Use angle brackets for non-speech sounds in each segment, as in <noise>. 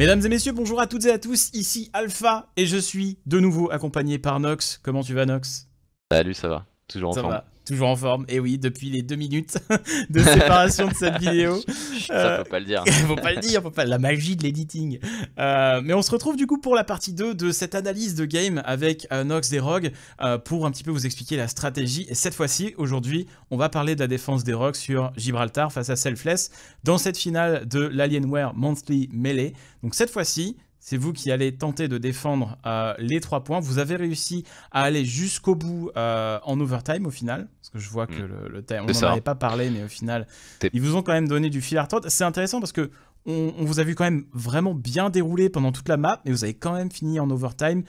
Mesdames et messieurs, bonjour à toutes et à tous, ici Alpha et je suis de nouveau accompagné par Nox. Comment tu vas Nox Salut, ça va, toujours en toujours en forme. Et oui, depuis les deux minutes <laughs> de séparation de cette vidéo. <laughs> Ça, euh, faut pas le dire. <laughs> faut pas le dire, faut pas. La magie de l'editing. Euh, mais on se retrouve du coup pour la partie 2 de cette analyse de game avec euh, Nox des Rogues pour un petit peu vous expliquer la stratégie. Et cette fois-ci, aujourd'hui, on va parler de la défense des Rogues sur Gibraltar face à Selfless dans cette finale de l'Alienware Monthly Melee. Donc cette fois-ci, c'est vous qui allez tenter de défendre euh, les trois points. Vous avez réussi à aller jusqu'au bout euh, en overtime au final. Parce que je vois que mm. le, on n'en avait pas parlé, mais au final, ils vous ont quand même donné du fil à retordre. C'est intéressant parce que on, vous a vu quand même vraiment bien déroulé pendant toute la map, mais vous avez quand même fini en overtime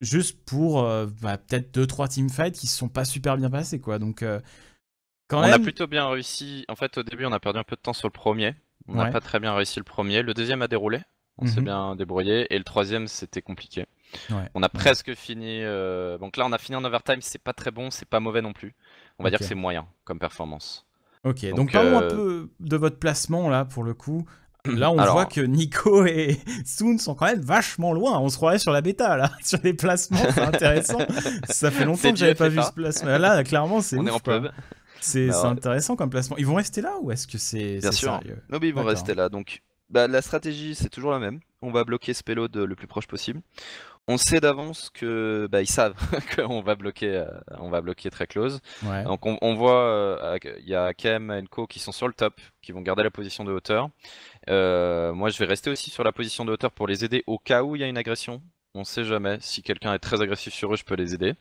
juste pour euh, bah, peut-être trois team teamfights qui se sont pas super bien passés. quoi. Donc, quand on a plutôt bien réussi. En fait, au début, on a perdu un peu de temps sur le premier. On n'a pas très bien réussi le premier. Le deuxième a déroulé on s'est mhm. bien débrouillé. Et le troisième, c'était compliqué. On a presque fini. Euh, donc là, on a fini en overtime. C'est pas très bon, c'est pas mauvais non plus. On va dire que c'est moyen comme performance. Ok, donc, parlons un euh, peu de votre placement là pour le coup. <clears throat> Là, on voit que Nico <laughs> et Soon sont quand même vachement loin. On se croirait sur la bêta, là, <laughs> sur les placements. C'est intéressant. ça fait longtemps que j'avais pas vu ce placement. Là, clairement, c'est. On est en C'est intéressant comme placement. Ils vont rester là ou est-ce que c'est. Bien sûr. Sérieux non, ils vont rester là. Donc, bah, la stratégie, c'est toujours la même. On va bloquer ce payload euh, le plus proche possible. On sait d'avance que bah, ils savent <laughs> qu'on va bloquer, euh, on va bloquer très close. Donc on, voit, euh, il y a Kem et Co qui sont sur le top, qui vont garder la position de hauteur. moi, je vais rester aussi sur la position de hauteur pour les aider au cas où il y a une agression on sait jamais. Si quelqu'un est très agressif sur eux, je peux les aider.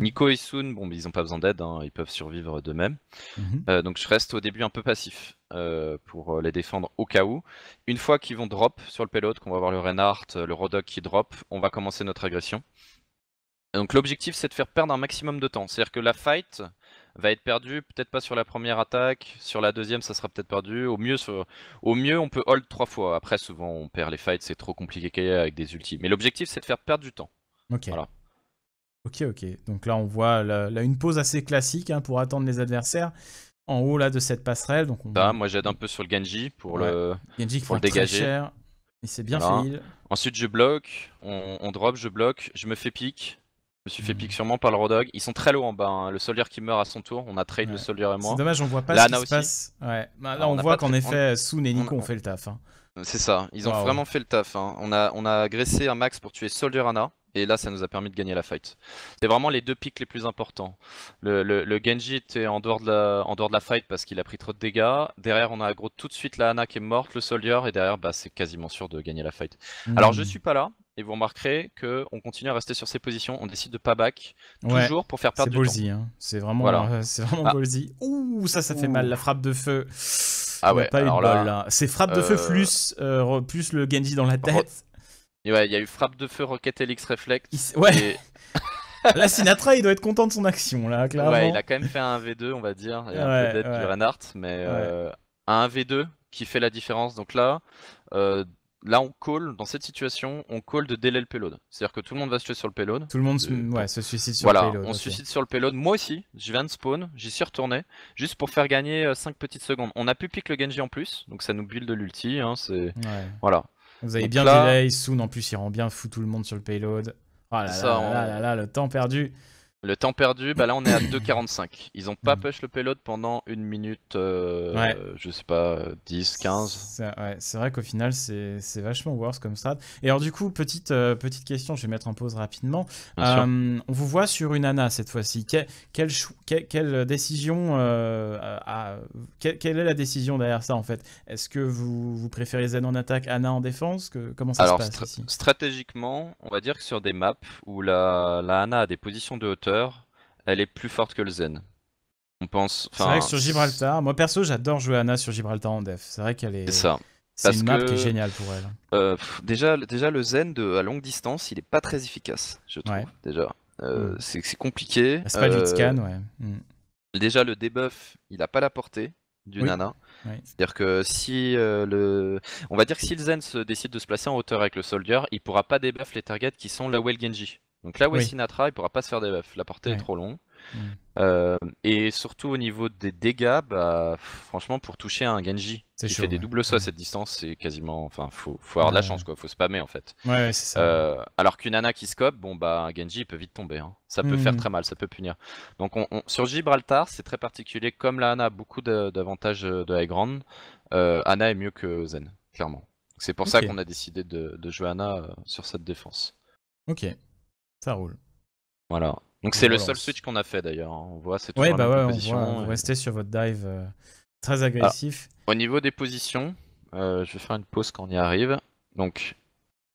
Nico et Soon, bon, ils n'ont pas besoin d'aide, hein. ils peuvent survivre d'eux-mêmes. Mhm. Euh, donc je reste au début un peu passif euh, pour euh, les défendre au cas où. Une fois qu'ils vont drop sur le payload, qu'on va voir le Reinhardt, le Rodok qui drop, on va commencer notre agression. donc l'objectif c'est de faire perdre un maximum de temps. C'est-à-dire que la fight, va être perdu, peut-être pas sur la première attaque, sur la deuxième ça sera peut-être perdu, au mieux, au mieux on peut hold trois fois, après souvent on perd les fights, c'est trop compliqué avec des ultis, mais l'objectif c'est de faire perdre du temps. Ok. Ok, ok. Donc là, on voit une pause assez classique hein, pour attendre les adversaires en haut là de cette passerelle. Donc bah, moi j'aide un peu sur le Genji pour le, dégager. bien Ensuite, je bloque, on, on, drop, je bloque, je me fais pique. Je me suis fait pique sûrement par le Rodog. Ils sont très low en bas. Hein. Le soldier qui meurt à son tour. On a trade le soldier et moi. C'est dommage, on voit pas ce qui se passe. Bah, là, ah, on, voit qu'en effet, euh, Soon et Nico ont fait le taf. Hein. C'est ça, ils ont vraiment fait le taf. Hein. On, a, on a agressé un max pour tuer Soldier Anna. Et là, ça nous a permis de gagner la fight. C'est vraiment les deux pics les plus importants. Le, Genji était en dehors de la, en dehors de la fight parce qu'il a pris trop de dégâts. Derrière, on a aggro tout de suite la Anna qui est morte, le Soldier. Et derrière, bah, c'est quasiment sûr de gagner la fight. Hmm. Alors, je suis pas là et vous remarquerez que on continue à rester sur ces positions, on décide de pas back toujours pour faire perdre du ballsy, temps. Hein. C'est vraiment, voilà. Euh, c'est vraiment ah. ballsy. Ouh, ça, ça fait mal, la frappe de feu. Ah ouais. Pas alors là, C'est frappe de feu euh, plus, euh, plus le Genji dans la tête. ouais, il y a eu frappe de feu, Rocket Helix Reflect. Ouais. <laughs> là, Sinatra, il doit être content de son action, là, clairement. Ouais, il a quand même fait un V2, on va dire, et ouais, un peu d'aide du Reinhardt, mais un V2 qui fait la différence. Donc là, là on call, dans cette situation, on call de délai le payload. C'est-à-dire que tout le monde va se tuer sur le payload. Tout le monde se, euh, suicide sur le payload. on se suicide sur le payload. Moi aussi, je viens de spawn, j'y suis retourné, juste pour faire gagner 5 euh, petites secondes. On a pu pick le Genji en plus, donc ça nous build de l'ulti. Hein, Voilà. Vous avez bien là... Soon en plus il rend bien fou tout le monde sur le payload. Oh là, là, là, là, le temps perdu. Le temps perdu, bah là on est à 2,45. Ils ont pas mm. push le payload pendant une minute, je euh, je sais pas, 10, 15. c'est vrai qu'au final c'est vachement worse comme strat. Et alors du coup, petite, euh, petite question, je vais mettre en pause rapidement. Euh, on vous voit sur une ANA cette fois-ci. quelle, décision, quelle, est la décision derrière ça en fait Est-ce que vous, vous préférez Zen en attaque, ANA en défense Comment ça se passe Stratégiquement, on va dire que sur des maps où la, la ANA a des positions de hauteur, elle est plus forte que le Zen. On pense. C'est vrai que sur Gibraltar, moi perso, j'adore jouer Anna sur Gibraltar en def. C'est vrai qu'elle est. C'est ça. C'est une map qui est géniale pour elle. Euh, déjà, déjà, le Zen de, à longue distance, il est pas très efficace, je trouve. Déjà. Euh, mm. C'est compliqué. C'est pas du scan, ouais. Mm. Déjà, le debuff, il a pas la portée du nana. C'est-à-dire que si euh, le. On va dire que si le Zen se décide de se placer en hauteur avec le soldier, il pourra pas debuff les targets qui sont là où est Genji. Donc là, où Sinatra, il pourra pas se faire des buffs. La portée est trop longue. Mm. Euh, et surtout au niveau des dégâts, bah, franchement, pour toucher un Genji, il fais fait des doubles sauts à mm. cette distance, c'est quasiment. Enfin, faut, faut avoir de la chance, quoi. Faut spammer, en fait. Euh, alors qu'une Ana qui scope, bon, bah, un Genji, peut vite tomber. Hein. Ça peut faire mm. très mal, ça peut punir. Donc, on, sur Gibraltar, c'est très particulier. Comme la Ana a beaucoup d'avantages euh, de high ground, Ana est mieux que Zen, clairement. C'est pour ça qu'on a décidé de, de jouer Ana sur cette défense. Ok roule. Voilà. Donc c'est le seul switch qu'on a fait d'ailleurs. Hein. On voit, c'est toujours bah On sur votre dive euh, très agressif. Ah, au niveau des positions, euh, je vais faire une pause quand on y arrive. Donc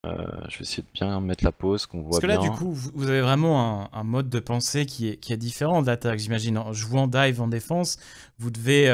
euh, je vais essayer de bien mettre la pause qu'on voit. Parce que là, du coup, vous avez vraiment un, mode de pensée qui est, qui est différent de l'attaque. J'imagine, en jouant dive en défense, vous devez,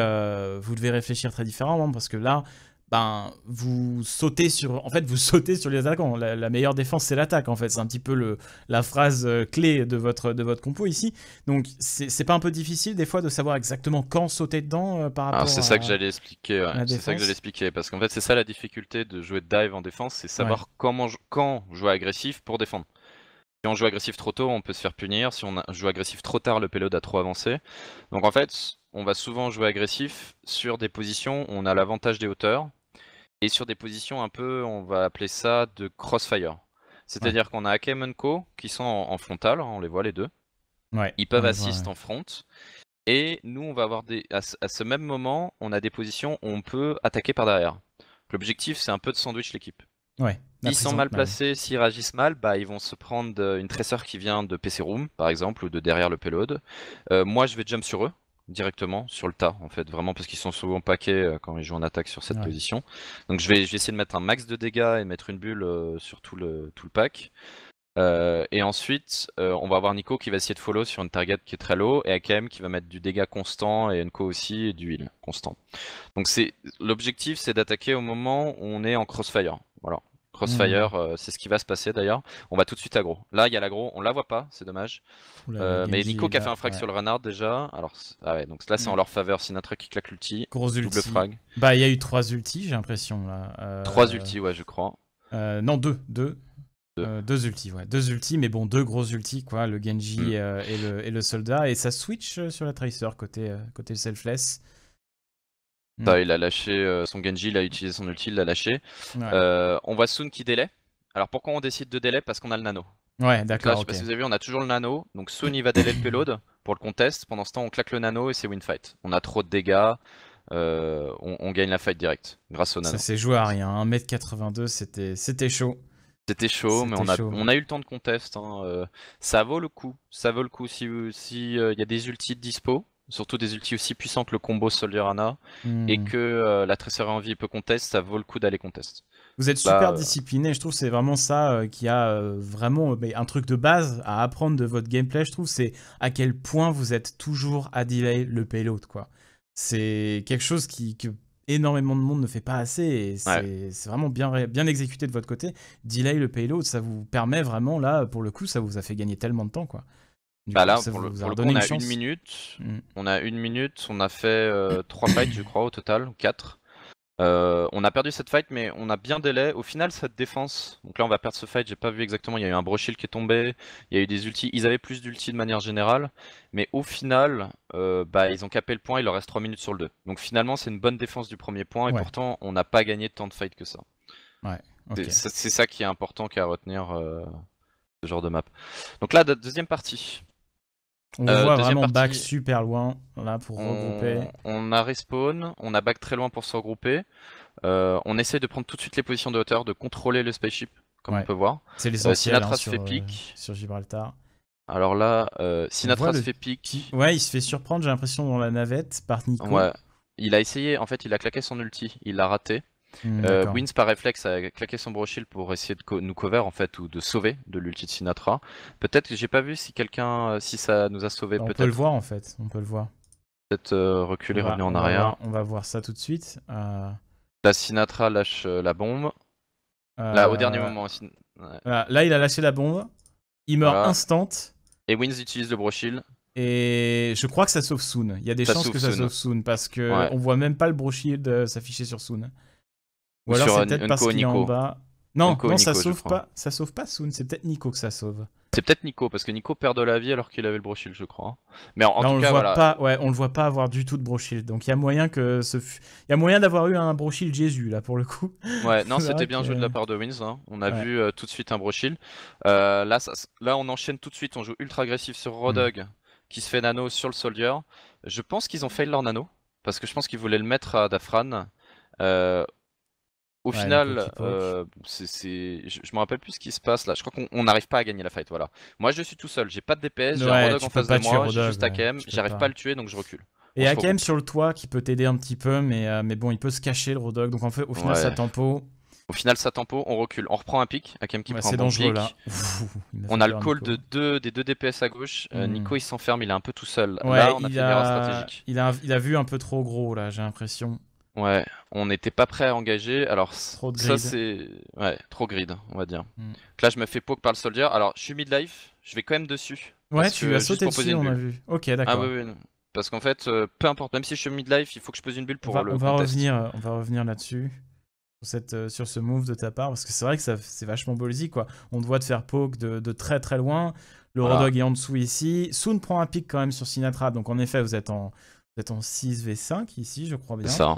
vous devez réfléchir très différemment parce que là, ben vous sautez sur en fait vous sautez sur les attaquants la, meilleure défense c'est l'attaque en fait c'est un petit peu le la phrase euh, clé de votre de votre compo ici donc c'est pas un peu difficile des fois de savoir exactement quand sauter dedans euh, par rapport c'est ça que j'allais expliquer c'est ça que j'allais expliquer parce qu'en fait c'est ça la difficulté de jouer dive en défense c'est savoir comment quand jouer agressif pour défendre si on joue agressif trop tôt on peut se faire punir si on joue agressif trop tard le payload a trop avancé donc en fait on va souvent jouer agressif sur des positions où on a l'avantage des hauteurs et sur des positions un peu, on va appeler ça de crossfire. C'est-à-dire qu'on a Akem qui sont en, frontal, hein, on les voit les deux. Ils peuvent assister en front. Et nous, on va avoir des. À, ce même moment, on a des positions où on peut attaquer par derrière. L'objectif, c'est un peu de sandwich l'équipe. Ouais, ils sont mal bah placés, s'ils réagissent mal, bah, ils vont se prendre euh, une tresseur qui vient de PC Room, par exemple, ou de derrière le payload. Euh, moi, je vais jump sur eux, directement sur le tas en fait vraiment parce qu'ils sont souvent paquets euh, quand ils jouent en attaque sur cette position donc je vais, essayer de mettre un max de dégâts et mettre une bulle euh, sur tout le, pack euh, et ensuite on va avoir Nico qui va essayer de follow sur une target qui est très low et AKM qui va mettre du dégât constant et Enko aussi et du heal constant donc l'objectif c'est d'attaquer au moment où on est en crossfire voilà Crossfire, mhm. euh, c'est ce qui va se passer d'ailleurs. On va tout de suite aggro. Là, il y a l'aggro, on la voit pas, c'est dommage. Euh, mais Nico qui a fait un frag sur le Renard déjà. Alors, ah ouais, donc là, c'est mm. en leur faveur. Sinatra qui claque l'ulti. Gros double frag. Bah, il y a eu trois ultis, j'ai l'impression. Euh, trois ultis, ouais, je crois. non, deux. Deux. Deux. ultis, ouais. Deux ultis, mais bon, deux gros ultis, quoi. Le Genji mm. et, le, soldat. Et ça switch sur la Tracer côté, côté selfless. Mm. Bah, il a lâché euh, son Genji, il a utilisé son ulti, il l'a lâché. Euh, on voit Soon qui délai. Alors pourquoi on décide de délai Parce qu'on a le nano. Ouais, d'accord. Je sais vous avez vu, on a toujours le nano. Donc Sun il va délai le payload pour le contest. Pendant ce temps, on claque le nano et c'est win fight. On a trop de dégâts. Euh, on, gagne la fight direct grâce au nano. Ça s'est joué à rien. 1m82, c'était, c'était chaud. C'était chaud, mais on a, on a eu le temps de contest. Hein. ça vaut le coup. Ça vaut le coup. Si il si, y a des ultis dispo, surtout des ultis aussi puissants que le combo soldier hmm. et que euh, la tresseur en vie peut contester, ça vaut le coup d'aller contester. Vous êtes bah, super euh, discipliné, je trouve c'est vraiment ça euh, qui a vraiment un truc de base à apprendre de votre gameplay, je trouve, c'est à quel point vous êtes toujours à delay le payload, quoi. C'est quelque chose qui, que énormément de monde ne fait pas assez, et c'est vraiment bien, bien exécuté de votre côté. Delay le payload, ça vous permet vraiment, là, pour le coup, ça vous a fait gagner tellement de temps, quoi. Bah là, pour le, coup, on a une, minute. Mm. On a une minute. On a fait euh, trois fights, je crois, au total, quatre. Euh, on a perdu cette fight, mais on a bien délai. Au final, cette défense. Donc là, on va perdre ce fight. J'ai pas vu exactement. Il y a eu un brochil qui est tombé. Il y a eu des ultis. Ils avaient plus d'ultis de manière générale. Mais au final, euh, bah, ils ont capé le point. Il leur reste 3 minutes sur le 2. Donc finalement, c'est une bonne défense du premier point. Et pourtant, on n'a pas gagné tant de fights que ça. C'est ça qui est important qu'à retenir ce genre de map. Donc là, deuxième partie. On euh, voit vraiment back super loin là pour regrouper. On a respawn, on a back très loin pour se regrouper. Euh, on essaie de prendre tout de suite les positions de hauteur, de contrôler le spaceship, comme on peut voir. C'est les euh, Sinatra hein, fait sur Gibraltar. Alors là, Sinatra se fait pique. Ouais, il se fait surprendre, j'ai l'impression, dans la navette par Nico. Ouais. Il a essayé, en fait, il a claqué son ulti, il l'a raté. Mm, euh, Wins par réflexe a claqué son brochil pour essayer de nous cover en fait ou de sauver de l'ulti de Sinatra. Peut-être que j'ai pas vu si quelqu'un euh, si ça nous a sauvé. Bah, on peut le voir en fait, on peut le voir. Peut-être euh, reculer, revenir en arrière. on va voir ça tout de suite. La Sinatra lâche la bombe. Là au dernier moment. Là il a lâché la bombe, il meurt instant. Et Wins utilise le brochille Et je crois que ça sauve Soon. Il y a des chances que ça sauve Soon parce que on voit même pas le de s'afficher sur Soon. Ou, alors c'est peut-être parce en bas. Non, non ça, sauve pas, ça sauve pas Soon, c'est peut-être Nico que ça sauve. C'est peut-être Nico, parce que Nico perd de la vie alors qu'il avait le brochil, je crois. Mais en, on cas, le voit pas, ouais, on le voit pas avoir du tout de Brochille. Donc il y a moyen que ce, il y a moyen d'avoir eu un brochil Jésus là pour le coup. Ouais, non, <laughs> c'était bien joué de la part de Wins. Hein. On a vu euh, tout de suite un brochil. Euh, là, là, on enchaîne tout de suite. On joue ultra agressif sur Rodog, mm. qui se fait nano sur le Soldier. Je pense qu'ils ont fait leur nano parce que je pense qu'ils voulaient le mettre à Dafran. Euh, au final, euh, c'est, je, me rappelle plus ce qui se passe là. Je crois qu'on n'arrive pas à gagner la fight. Voilà. Moi, je suis tout seul. J'ai pas de DPS. J'ai un Rodog en face de moi. J'ai juste Akem. J'arrive pas. à le tuer, donc je recule. Et Akem sur le toit qui peut t'aider un petit peu, mais, euh, mais bon, il peut se cacher le Rodog. Donc en fait, au final, ça tempo. Au final, ça tempo, on recule, on reprend un pic, Akem qui prend un bon pic. Là. on a le call de deux, des deux DPS à gauche. Euh, hmm. Nico il s'enferme, il est un peu tout seul. là, on a Une erreur stratégique. il a vu un peu trop gros là, j'ai l'impression. Ouais, on n'était pas prêt à engager. Alors, trop ça, c'est. Ouais, trop grid, on va dire. Mm. là, je me fais poke par le soldier. Alors, je suis mid-life, je vais quand même dessus. Ouais, tu vas sauter dessus, on a vu. Ok, d'accord. Ah, oui, oui. Parce qu'en fait, euh, peu importe, même si je suis mid-life, il faut que je pose une bulle pour le. On va revenir, on va revenir là-dessus. Sur, euh, sur ce move de ta part, parce que c'est vrai que c'est vachement ballsy quoi. On te voit te faire poke de, très très loin. Le voilà. est en dessous ici. Soon prend un pic quand même sur Sinatra, donc en effet, vous êtes en, vous êtes en 6v5 ici, je crois bien. C'est ça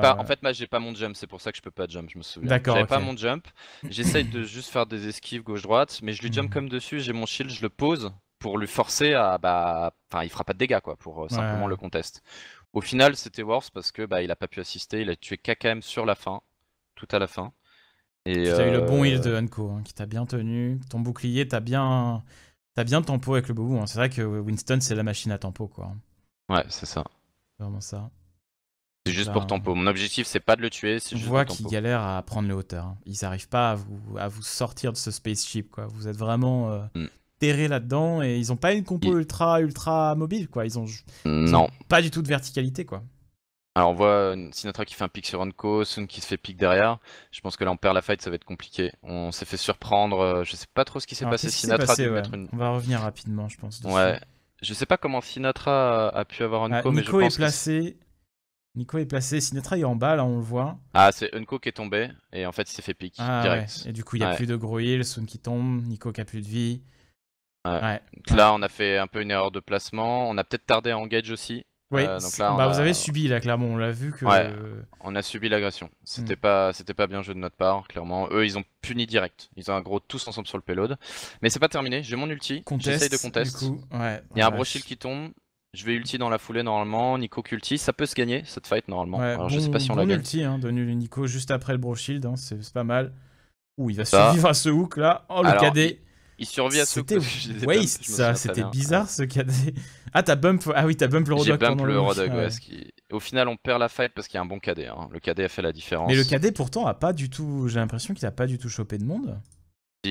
pas, en euh, fait, moi j'ai pas mon jump, c'est pour ça que je peux pas jump, je me souviens. D'accord. J'avais pas mon jump. J'essaye de juste faire des esquives gauche-droite, mais je lui jump mm. comme dessus, j'ai mon shield, je le pose pour lui forcer à. Bah, enfin, il fera pas de dégâts, quoi, pour euh, simplement le conteste. Au final, c'était worse parce que bah, il a pas pu assister, il a tué KKM sur la fin, tout à la fin. Et tu as eu le bon euh, heal de Anko, hein, qui t'a bien tenu. Ton bouclier, t'as bien, as bien tempo avec le boubou. Hein. C'est vrai que Winston, c'est la machine à tempo, quoi. Ouais, c'est ça. Vraiment ça. C'est juste pour ben, tempo. Mon objectif, c'est pas de le tuer. On juste voit qu'ils galèrent à prendre les hauteurs. Hein. Ils n'arrivent pas à vous, à vous sortir de ce spaceship. Quoi. Vous êtes vraiment euh, mm. terré là-dedans et ils ont pas une compo ultra ultra mobile. Quoi. Ils ont, non. pas du tout de verticalité. quoi. Alors on voit euh, Sinatra qui fait un pic sur Anko, Sun qui se fait pic derrière. Je pense que là on perd la fight, ça va être compliqué. On s'est fait surprendre, euh, je sais pas trop ce qui s'est passé. Sinatra On va revenir rapidement, je pense. Ouais. Je sais pas comment Sinatra a pu avoir bah, Anko, mais je pense est placé. Nico est placé, Sinatra est en bas, là on le voit. Ah, c'est Unko qui est tombé, et en fait il s'est fait pique ah direct. Et du coup il n'y a plus de gros heal, Soon qui tombe, Nico qui a plus de vie. Ouais. Donc là on a fait un peu une erreur de placement, on a peut-être tardé à engage aussi. Oui, euh, donc là, bah, vous avez subi là, clairement, on l'a vu que... on a subi l'agression. C'était hmm. pas, pas bien joué de notre part, clairement. Eux, ils ont puni direct. Ils ont un gros tous ensemble sur le payload. Mais c'est pas terminé, j'ai mon ulti, j'essaye de contest. Il y a un brochil qui tombe, je vais ulti dans la foulée normalement, Nico culti, ça peut se gagner cette fight normalement. Alors je sais pas si on la gagne. ulti hein, de Nico juste après le bro shield, hein, c'est pas mal. Ouh, il va survivre à ce hook là. Oh le KD. Il survit à ce hook. Ouais, <laughs> ça c'était bizarre ce KD. <laughs> Ah t'as bump, ah oui t'as bump le Rodog. J'ai bump le Rodog, Au final on perd la fight parce qu'il y a un bon KD. Hein. Le KD a fait la différence. Mais le KD pourtant a pas du tout, j'ai l'impression qu'il a pas du tout chopé de monde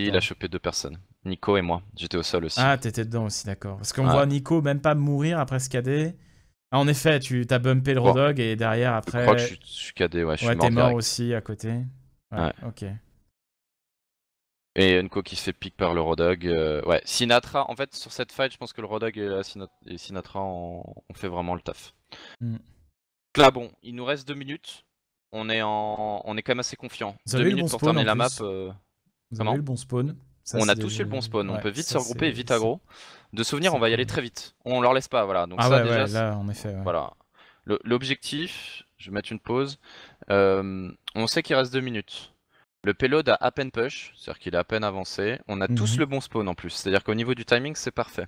il a chopé deux personnes. Nico et moi. J'étais au sol aussi. Ah, t'étais dedans aussi, d'accord. Parce qu'on voit Nico même pas mourir après ce cadet. Ah, en effet, tu t'as bumpé le Rodog et derrière après. Je crois que je, suis cadet, ouais. Je ouais, t'es mort, aussi à côté. Ouais, ok. Et Unko qui se fait pique par le Rodog. Euh, ouais, Sinatra, en fait, sur cette fight, je pense que le Rodog et, et Sinatra ont, on fait vraiment le taf. Hmm. Là, bon, il nous reste deux minutes. On est, en... on est quand même assez confiant. Deux minutes pour terminer la map. Euh, on a tous eu le bon spawn, on peut vite se regrouper et vite aggro. De souvenir, on va y aller très vite. On leur laisse pas, voilà. Donc ah ça, déjà, Voilà. L'objectif, je vais mettre une pause. Euh, on sait qu'il reste 2 minutes. Le payload a à peine push, c'est-à-dire qu'il a à peine avancé. On a tous mhm. le bon spawn en plus, c'est-à-dire qu'au niveau du timing, c'est parfait.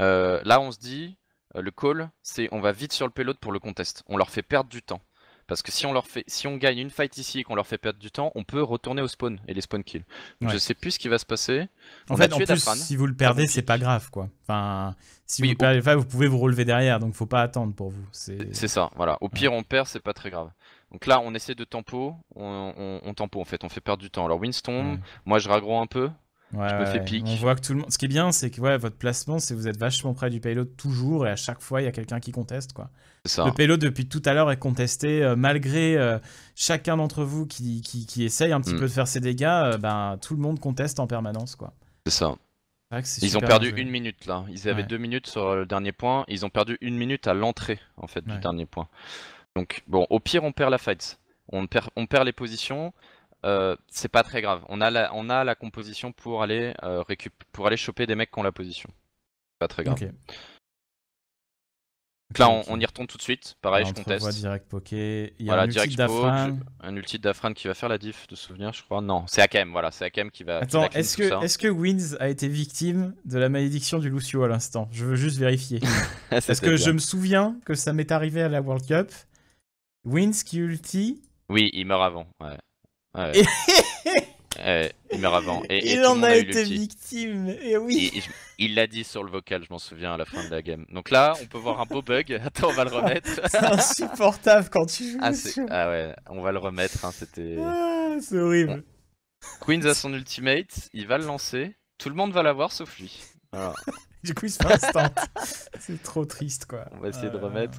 Euh, là, on se dit, euh, le call, c'est on va vite sur le payload pour le contest. On leur fait perdre du temps. Parce que si on, leur fait, si on gagne une fight ici et qu'on leur fait perdre du temps, on peut retourner au spawn et les spawn kill. Donc je sais plus ce qui va se passer. En fait, si vous le perdez, ah, c'est pas grave quoi. Enfin, si vous, perdez, vous pouvez vous relever derrière, donc faut pas attendre pour vous. C'est ça, voilà. Au pire, on perd, c'est pas très grave. Donc là, on essaie de tempo, on, tempo en fait, on fait perdre du temps. Alors Winston, moi je raggro un peu, on voit tout le monde. Ce qui est bien, c'est que votre placement, c'est vous êtes vachement près du payload toujours et à chaque fois, il y a quelqu'un qui conteste. Quoi. Ça. Le payload, depuis tout à l'heure, est contesté. Euh, malgré euh, chacun d'entre vous qui, essaye un petit hmm. peu de faire ses dégâts, euh, ben, tout le monde conteste en permanence. quoi. C'est ça. Ils ont perdu une minute là. Ils avaient deux minutes sur le dernier point. Ils ont perdu une minute à l'entrée en fait du dernier point. Donc bon, au pire on perd la fight. on perd les positions. Euh, c'est pas très grave. On a la, on a la composition pour aller, euh, récup pour aller choper des mecs qui ont la position. Pas très grave. Donc là, on, y retourne tout de suite. Pareil, je conteste. direct poké. Il y a un direct d'Afran. un ulti d'Afran qui va faire la diff de souvenir, je crois. Non, c'est Akem, voilà, c'est Akem qui va. Attends, est-ce que, est que Wins a été victime de la malédiction du Lucio à l'instant Je veux juste vérifier. <laughs> est-ce que je me souviens que ça m'est arrivé à la World Cup. Wins qui ulti. Oui, il meurt avant. Ouais. <laughs> il avant. Et, il en a, été victime. Et oui. il l'a dit sur le vocal, je m'en souviens, à la fin de la game. Donc là, on peut voir un beau bug. <laughs> Attends, on va le remettre. <laughs> c'est insupportable quand tu joues. Ah, ah, ouais, on va le remettre. Hein, c'était. Ah, c'est horrible. Queens a son ultimate. Il va le lancer. Tout le monde va l'avoir sauf lui. du coup, il se fait instant. c'est trop triste, quoi. On va essayer de ah. remettre.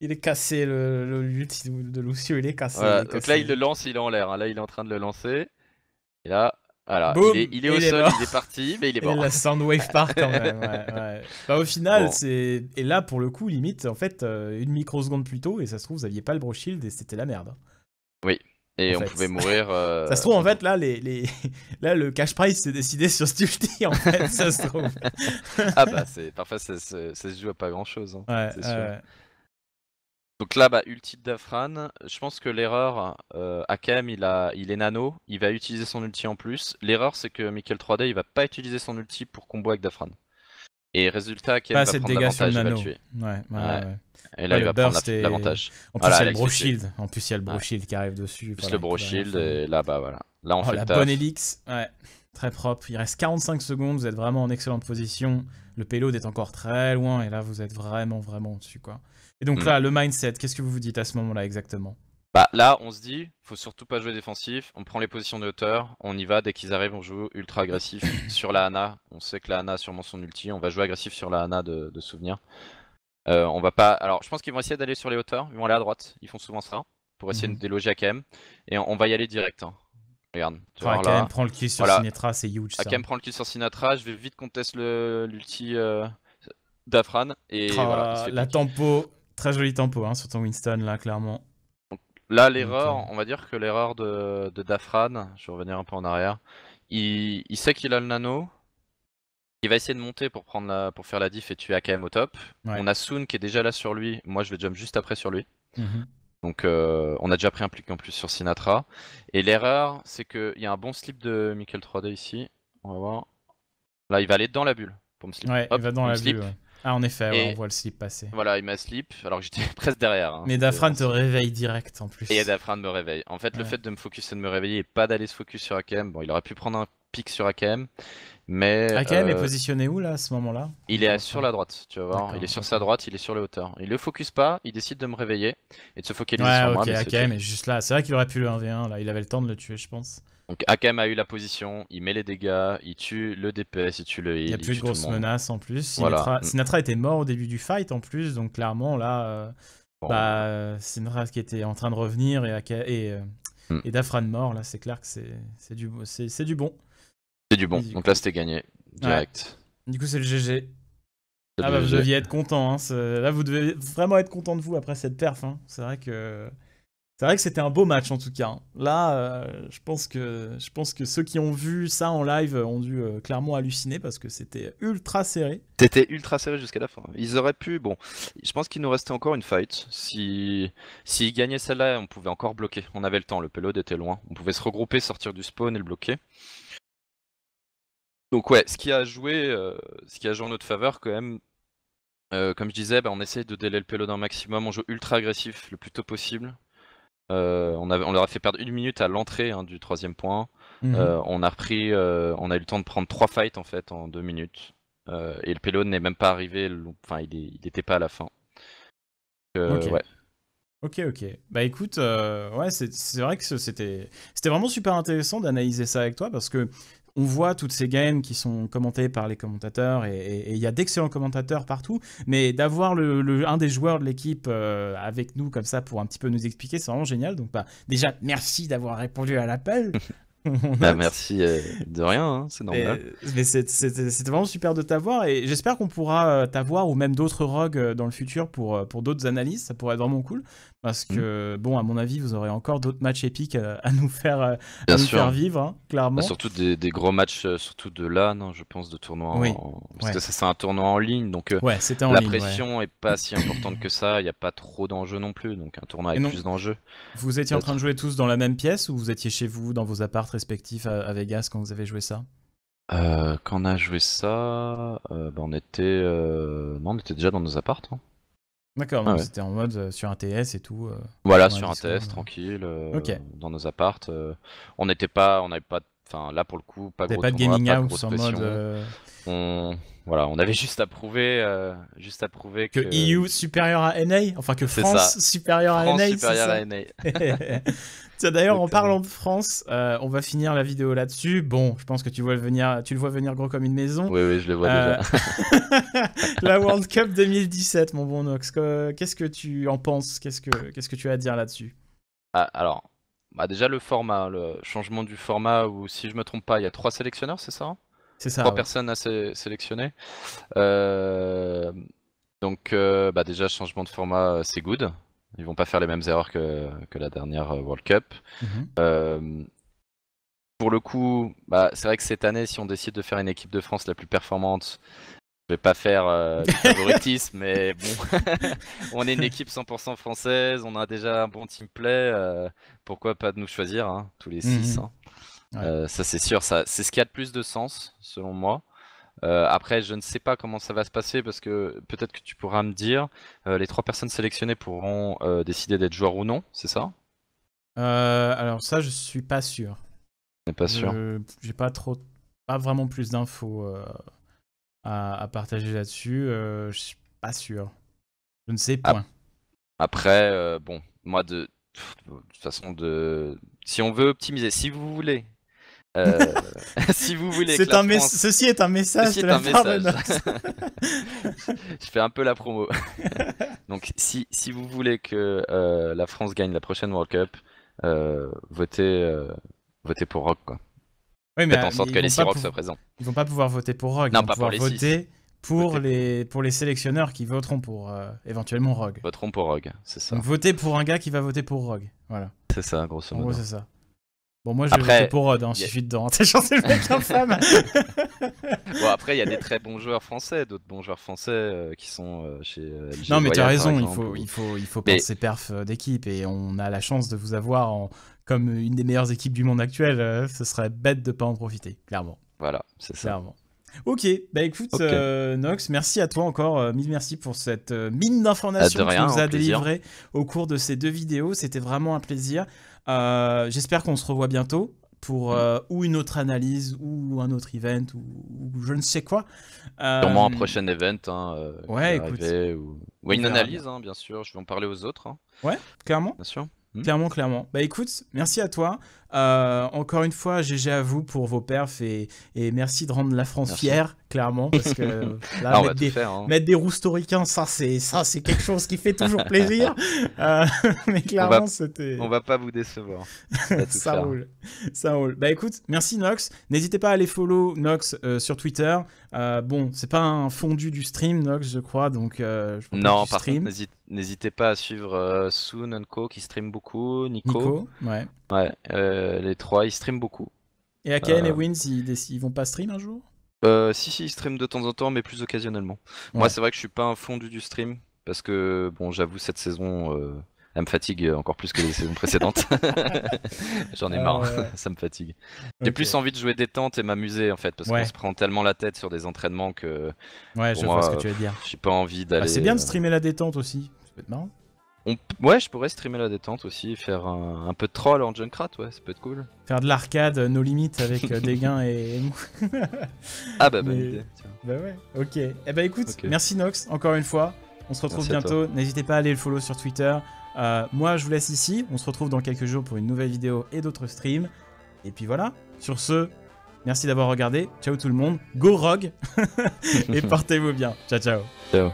Il est cassé, le l'ulti de Lucio, il est cassé. donc là, il le lance, il est en l'air. Hein. Là, il est en train de le lancer. Et là, voilà. il, est, au sol, il est parti, mais il est mort. la Soundwave part quand même. <laughs> Bah, au final, c'est. Et là, pour le coup, limite, en fait, euh, une microseconde plus tôt, et ça se trouve, vous aviez pas le bro et c'était la merde. Oui. Et on pouvait mourir. <laughs> Euh, ça se trouve, en fait, là, les, les... <laughs> là le cash price s'est décidé sur Steve en fait, ça se trouve. ah bah, parfois, ça, ça, se joue à pas grand chose. Hein. Ouais, c'est sûr. Donc là, bah, ulti de d'Afran, je pense que l'erreur, euh, Akem, il, a, il est nano, il va utiliser son ulti en plus. L'erreur, c'est que Michael 3D, il va pas utiliser son ulti pour combo avec d'Afran. Et résultat, Akem va prendre l'avantage, il va le tuer. Ouais, ouais, ouais. Et là, il va prendre l'avantage. En, plus, il y a le bro shield. En plus, il y a le bro shield qui arrive dessus. Plus voilà, le bro shield, et là, bah voilà. Là, on oh, fait la bonne élix, ouais. Très propre. Il reste 45 secondes, vous êtes vraiment en excellente position. Le payload est encore très loin, et là, vous êtes vraiment, vraiment au-dessus, quoi. Et donc mm. là, le mindset, qu'est-ce que vous vous dites à ce moment-là exactement bah, là, on se dit, faut surtout pas jouer défensif, on prend les positions de hauteur, on y va, dès qu'ils arrivent, on joue ultra agressif <coughs> sur la Ana. On sait que la Ana a sûrement son ulti, on va jouer agressif sur la Ana de, souvenir. Euh, on va pas. Alors, je pense qu'ils vont essayer d'aller sur les hauteurs, ils vont aller à droite, ils font souvent ça, pour essayer mhm. de déloger AKM, et on, va y aller direct. Hein. Regarde. AKM prend le kill sur Sinatra, c'est huge. prend le kill sur Sinatra, je vais vite teste l'ulti. Euh, D'Afran et la tempo, Très joli tempo hein, sur ton Winston, là, clairement. Là, l'erreur, euh, on va dire que l'erreur de, de, Dafran, je vais revenir un peu en arrière, il, sait qu'il a le nano, il va essayer de monter pour, prendre la, pour faire la diff et tuer AKM au top. On a Soon qui est déjà là sur lui, moi je vais jump juste après sur lui. Mhm. Donc euh, on a déjà pris un clic en plus sur Sinatra. Et l'erreur, c'est qu'il y a un bon slip de Michael 3D ici. On va voir. Là, il va aller dans la bulle pour me slip. dans la bulle. Ah, en effet, on voit le slip passer. Voilà, il m'a slip, alors que j'étais <laughs> presque derrière. Hein. Mais Dafran te réveille direct en plus. Et Dafran me réveille. En fait, le fait de me focus et de me réveiller et pas d'aller se focus sur AKM, bon, il aurait pu prendre un pic sur AKM, mais. AKM est euh, positionné où là à ce moment-là Il est sur la droite, tu vas voir. Il est sur sa droite, il est sur les hauteurs. Il le focus pas, il décide de me réveiller et de se focaliser sur moi. Ouais, OK, AKM est juste là. C'est vrai qu'il aurait pu le 1v1, là. Il avait le temps de le tuer, je pense. Donc AKM a eu la position, il met les dégâts, il tue le DPS, il tue le Il n'y a plus de grosse menace en plus. Mm. Sinatra, était mort au début du fight en plus, donc clairement là, euh, bah, Sinatra qui était en train de revenir et, Ake, et, euh, mm. mort, là c'est clair que c'est du, du bon. C'est du bon, donc là c'était gagné, direct. Du coup c'est le GG. Ah bah, vous deviez être content, hein. là vous devez vraiment être content de vous après cette perf, hein. c'est vrai que... C'est vrai que c'était un beau match en tout cas. Hein. Là, euh, je, pense que, je pense que ceux qui ont vu ça en live ont dû euh, clairement halluciner parce que c'était ultra serré. C'était ultra serré jusqu'à la fin. Ils auraient pu, bon, je pense qu'il nous restait encore une fight. Si s'ils gagnaient celle-là, on pouvait encore bloquer. On avait le temps, le payload était loin. On pouvait se regrouper, sortir du spawn et le bloquer. Donc ouais, ce qui a joué, euh, ce qui a joué en notre faveur quand même, comme je disais, bah, on essaye de délai le payload un maximum, on joue ultra agressif le plus tôt possible euh, on, leur a fait perdre une minute à l'entrée hein, du troisième point. Mhm. Euh, on a euh, on a eu le temps de prendre trois fights en fait en deux minutes. et le peloton n'est même pas arrivé, enfin il n'était pas à la fin. Ouais. Ok, ok. Bah écoute, ouais, c'est vrai que c'était vraiment super intéressant d'analyser ça avec toi parce que on voit toutes ces games qui sont commentées par les commentateurs et il y a d'excellents commentateurs partout, mais d'avoir un des joueurs de l'équipe euh, avec nous comme ça pour un petit peu nous expliquer, c'est vraiment génial. Donc bah, déjà, merci d'avoir répondu à l'appel. <laughs> Bah, merci euh, de rien, hein, c'est normal. mais c'était vraiment super de t'avoir et j'espère qu'on pourra euh, t'avoir ou même d'autres rogues dans le futur pour, pour d'autres analyses, ça pourrait être vraiment cool. Parce hmm. que, bon, à mon avis, vous aurez encore d'autres matchs épiques à, nous faire, euh, vivre, hein, clairement. Bah, surtout des, gros matchs, euh, surtout de là, je pense, de tournoi, Parce que ça, c'est un tournoi en ligne, donc euh, la pression n'est pas si importante que ça. Il n'y a pas trop d'enjeux non plus, donc un tournoi avec plus d'enjeux. Vous étiez en train de jouer tous dans la même pièce ou vous étiez chez vous, dans vos apparts respectifs à, Vegas quand vous avez joué ça quand on a joué ça, bah, on, était, non, on était déjà dans nos apparts. Hein. D'accord, ah c'était en mode euh, sur un TS et tout. Euh, voilà, sur un TS, euh. tranquille, dans nos appartes. on n'était pas, on n'avait pas de Enfin, là pour le coup, pas gros pas de gaming house en mode. Euh, voilà, on avait juste à prouver, euh, juste à prouver que, que, EU supérieur à NA, enfin que France supérieur à NA, France supérieure à NA. <laughs> d'ailleurs, en parlant de France, euh, on va finir la vidéo là-dessus. Bon, je pense que tu, vois venir, tu le vois venir gros comme une maison. Oui, oui, je le vois déjà. <laughs> la World Cup 2017, mon bon Nox. Qu'est-ce que tu en penses Qu'est-ce que, qu'est-ce que tu as à dire là-dessus ah, Alors, bah, déjà le format, le changement du format où si je me trompe pas, il y a trois sélectionneurs, c'est ça hein C'est ça. Trois personnes à sélectionner. Euh, donc euh, bah, déjà changement de format, euh, c'est good. Ils vont pas faire les mêmes erreurs que, la dernière World Cup. Mhm. pour le coup, bah, c'est vrai que cette année, si on décide de faire une équipe de France la plus performante, je vais pas faire euh, du favoritisme, mais bon, <laughs> on est une équipe 100% française, on a déjà un bon team play, euh, pourquoi pas de nous choisir hein, tous les 6 mhm. hein. euh, Ça c'est sûr, ça c'est ce qui a le plus de sens selon moi. après, je ne sais pas comment ça va se passer parce que peut-être que tu pourras me dire, les trois personnes sélectionnées pourront décider d'être joueurs ou non, c'est ça Alors ça, je suis pas sûr. Je pas sûr. J'ai pas trop, pas vraiment plus d'infos à, partager là-dessus. Euh, je suis pas sûr. Je ne sais pas. Après, euh, bon, moi de, de toute façon de si on veut optimiser si vous voulez euh, <laughs> <laughs> si vous voulez c'est un ceci est un message de la <laughs> je fais un peu la promo donc si, si vous voulez que la France gagne la prochaine World Cup votez votez pour Rock quoi mais euh, en sorte que les six soient présents. Ils vont pas pouvoir voter pour Rogue. ils vont pouvoir voter pour les, pour les sélectionneurs qui voteront pour euh, éventuellement Rogue. Voteront pour Rogue, c'est ça. voter pour un gars qui va voter pour Rogue. Voilà. C'est ça, grosso modo. c'est ça. Bon, moi, je vais pour Rod, hein, suis suffit de rentrer <laughs> le mec en <laughs> bon, après, il y a des très bons joueurs français, d'autres bons joueurs français euh, qui sont euh, chez euh, Non, mais tu as raison, il faut, il faut, il faut penser perf d'équipe et on a la chance de vous avoir en... comme une des meilleures équipes du monde actuel. ce serait bête de ne pas en profiter, clairement. Voilà, c'est ça. Clairement. Ok, bah écoute, Nox, merci à toi encore. mille merci pour cette mine d'informations bah, que tu nous as délivrées au cours de ces deux vidéos. C'était vraiment un plaisir. Euh, j'espère qu'on se revoit bientôt pour mm. euh, ou une autre analyse ou un autre event ou, je ne sais quoi. Euh, Sûrement un prochain event. Hein, euh, ou... une analyse, hein, bien sûr. Je vais en parler aux autres. Hein. Ouais, clairement. Bien sûr. Hmm. Clairement, clairement. Bah écoute, merci à toi. Euh, encore une fois, GG à vous pour vos perfs et, et merci de rendre la France fière, clairement, parce que <laughs> là, ah, mettre, des, faire, hein. mettre, des, ça c'est ça c'est quelque chose qui fait toujours <laughs> plaisir. Euh, <laughs> mais clairement, c'était. On va pas vous décevoir. ça roule, ça roule. Bah écoute, merci Nox. N'hésitez pas à aller follow Nox euh, sur Twitter. bon, c'est pas un fondu du stream Nox, je crois, donc je non, par stream. contre, n'hésite N'hésitez pas à suivre Sun, euh, Soon and Co qui stream beaucoup, Nico. ouais. ouais euh, les trois, ils stream beaucoup. Et Aken et euh. Wins, ils, vont pas stream un jour Si, si, ils stream de temps en temps, mais plus occasionnellement. Moi, c'est vrai que je suis pas un fondu du stream parce que, bon, j'avoue, cette saison elle me fatigue euh, encore plus que les saisons précédentes. <laughs> J'en ai ah marre, <laughs> ça me fatigue. J'ai plus envie de jouer détente et m'amuser en fait, parce qu'on se prend tellement la tête sur des entraînements que. Ouais, je vois ce que tu veux dire. J'ai pas envie ah, d'aller. c'est bien de euh, streamer la détente aussi, ça peut être marrant. Ouais, je pourrais streamer la détente aussi, faire un, peu de troll en Junkrat, ouais, ça peut être cool. Faire de l'arcade, euh, nos limites avec Deguin gains et. <laughs> ah bah, bonne idée. Bah ouais, ok. Eh bah écoute, merci Nox, encore une fois. On se retrouve bientôt. N'hésitez pas à aller le follow sur Twitter. Euh, moi, je vous laisse ici. On se retrouve dans quelques jours pour une nouvelle vidéo et d'autres streams. Et puis voilà. Sur ce, merci d'avoir regardé. Ciao tout le monde. Go Rogue. <laughs> et <laughs> portez-vous bien. Ciao, ciao. Ciao.